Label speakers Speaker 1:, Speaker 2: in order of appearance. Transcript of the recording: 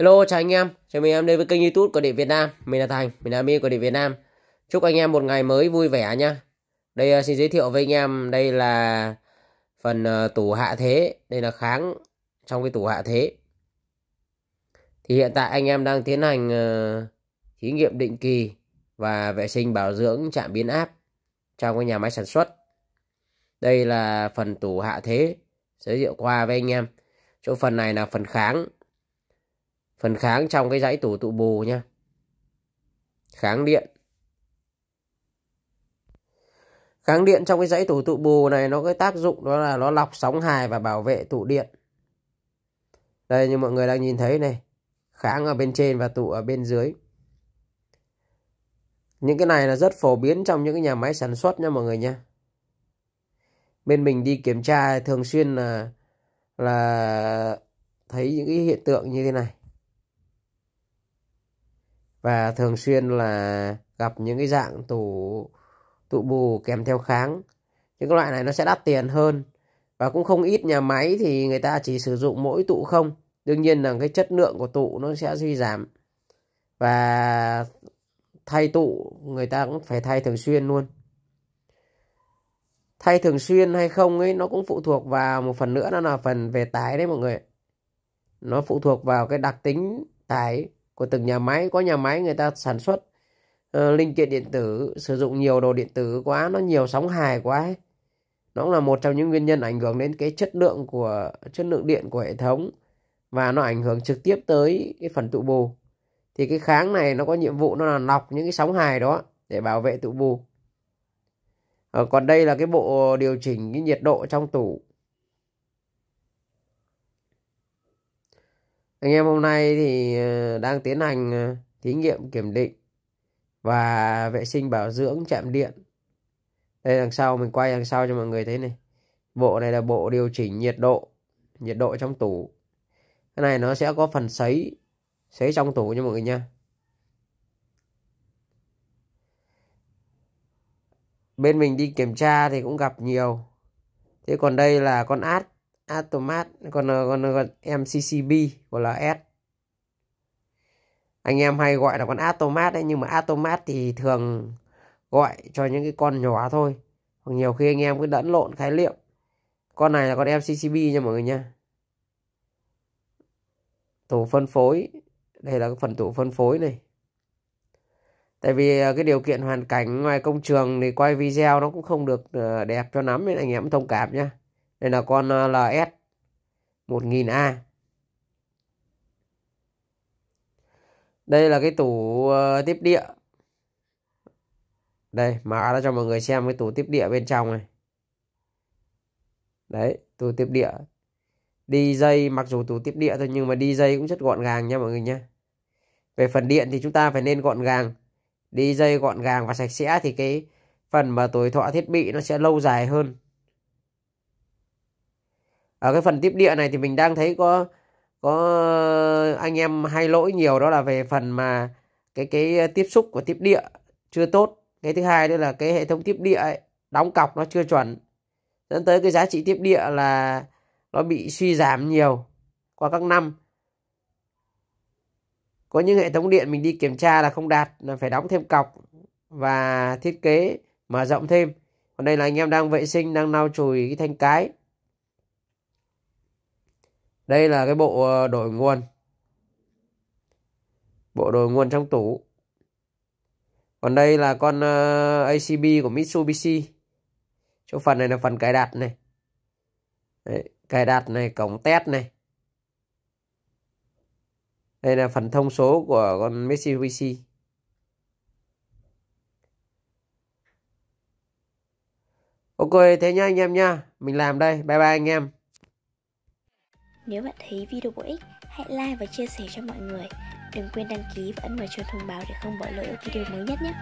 Speaker 1: Hello chào anh em, chào mừng em đến với kênh youtube của Điện Việt Nam Mình là Thành, mình là Mi của Điện Việt Nam Chúc anh em một ngày mới vui vẻ nhá Đây ờ, xin giới thiệu với anh em, đây là phần ờ, tủ hạ thế Đây là kháng trong cái tủ hạ thế Thì hiện tại anh em đang tiến hành ờ, thí nghiệm định kỳ Và vệ sinh bảo dưỡng trạm biến áp trong cái nhà máy sản xuất Đây là phần tủ hạ thế giới thiệu qua với anh em Chỗ phần này là phần kháng phần kháng trong cái dãy tủ tụ bù nha kháng điện kháng điện trong cái dãy tủ tụ bù này nó cái tác dụng đó là nó lọc sóng hài và bảo vệ tụ điện đây như mọi người đang nhìn thấy này kháng ở bên trên và tụ ở bên dưới những cái này là rất phổ biến trong những cái nhà máy sản xuất nha mọi người nha bên mình đi kiểm tra thường xuyên là là thấy những cái hiện tượng như thế này và thường xuyên là gặp những cái dạng tủ tụ bù kèm theo kháng những loại này nó sẽ đắt tiền hơn và cũng không ít nhà máy thì người ta chỉ sử dụng mỗi tụ không đương nhiên là cái chất lượng của tụ nó sẽ suy giảm và thay tụ người ta cũng phải thay thường xuyên luôn thay thường xuyên hay không ấy nó cũng phụ thuộc vào một phần nữa đó là phần về tải đấy mọi người nó phụ thuộc vào cái đặc tính tải của từng nhà máy có nhà máy người ta sản xuất uh, linh kiện điện tử sử dụng nhiều đồ điện tử quá nó nhiều sóng hài quá ấy. nó cũng là một trong những nguyên nhân ảnh hưởng đến cái chất lượng của chất lượng điện của hệ thống và nó ảnh hưởng trực tiếp tới cái phần tụ bù thì cái kháng này nó có nhiệm vụ nó là lọc những cái sóng hài đó để bảo vệ tụ bù ờ, còn đây là cái bộ điều chỉnh cái nhiệt độ trong tủ Anh em hôm nay thì ờ, đang tiến hành ờ, thí nghiệm kiểm định và vệ sinh bảo dưỡng chạm điện. Đây đằng sau mình quay đằng sau cho mọi người thấy này. Bộ này là bộ điều chỉnh nhiệt độ, nhiệt độ trong tủ. Cái này nó sẽ có phần sấy, sấy trong tủ nha mọi người nha. Bên mình đi kiểm tra thì cũng gặp nhiều. Thế còn đây là con át Atomat còn còn còn MCCB của là S anh em hay gọi là con Atomat đấy nhưng mà Atomat thì thường gọi cho những cái con nhỏ thôi hoặc nhiều khi anh em cứ lẫn lộn khái niệm con này là con MCCB nha mọi người nha tủ phân phối đây là cái phần tủ phân phối này tại vì à, cái điều kiện hoàn cảnh ngoài công trường thì quay video nó cũng không được ờ, đẹp cho lắm nên anh em thông cảm nhé đây là con à, LS 1000A đây là cái tủ à, tiếp địa đây mã đã cho mọi người xem cái tủ tiếp địa bên trong này đấy tủ tiếp địa DJ mặc dù tủ tiếp địa thôi nhưng mà DJ cũng rất gọn gàng nha mọi người nhé về phần điện thì chúng ta phải nên gọn gàng DJ gọn gàng và sạch sẽ thì cái phần mà tuổi thọ thiết bị nó sẽ lâu dài hơn ở cái phần tiếp địa này thì mình đang thấy có có anh em hay lỗi nhiều đó là về phần mà cái cái tiếp xúc của tiếp địa chưa tốt cái thứ hai nữa là cái hệ thống tiếp địa ấy, đóng cọc nó chưa chuẩn dẫn tới cái giá trị tiếp địa là nó bị suy giảm nhiều qua các năm có những hệ thống điện mình đi kiểm tra là không đạt là phải đóng thêm cọc và thiết kế mở rộng thêm còn đây là anh em đang vệ sinh đang lau chùi cái thanh cái đây là cái bộ ờ, đổi nguồn bộ đổi nguồn trong tủ còn đây là con ờ, ACB của Mitsubishi chỗ phần này là phần cài đặt này Đấy, cài đặt này cổng test này đây là phần thông số của con Mitsubishi Ok thế nhá anh em nhá Mình làm đây Bye bye anh em nếu bạn thấy video bổ ích, hãy like và chia sẻ cho mọi người. Đừng quên đăng ký và ấn vào chuông thông báo để không bỏ lỡ video mới nhất nhé.